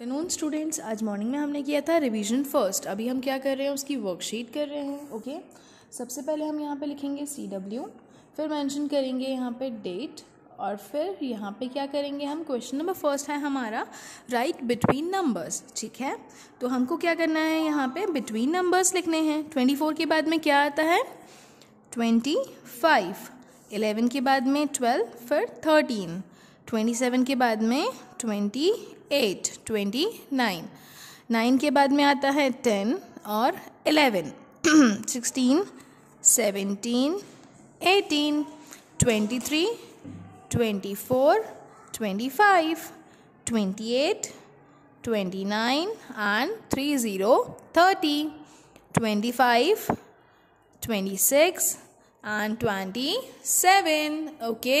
टनून students आज morning में हमने किया था रिवीजन फर्स्ट अभी हम क्या कर रहे हैं उसकी वर्कशीट कर रहे हैं ओके सबसे पहले हम यहाँ पे लिखेंगे सी डब्ल्यू फिर मेंशन करेंगे यहाँ पे डेट और फिर यहाँ पे क्या करेंगे हम क्वेश्चन नंबर फर्स्ट है हमारा राइट बिटवीन नंबर्स ठीक है तो हमको क्या करना है यहाँ पर बिटवीन नंबर्स लिखने हैं ट्वेंटी फोर के बाद में क्या आता है ट्वेंटी फाइव एलेवन के बाद में ट्वेल्व फिर थर्टीन ट्वेंटी सेवन के बाद में twenty eight twenty nine nine के बाद में आता है टेन और eleven sixteen seventeen eighteen twenty three twenty four twenty five twenty eight twenty nine and three zero thirty twenty five twenty six and twenty seven okay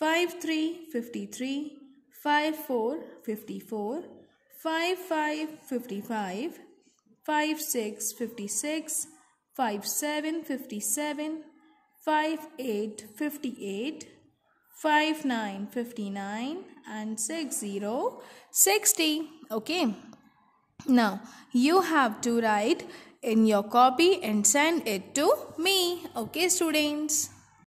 five three fifty three, five four fifty four, five five fifty five, five six fifty six, five seven fifty seven, five eight fifty eight, five nine fifty nine, and six zero sixty. Okay. Now you have to write in your copy and send it to me. Okay, students.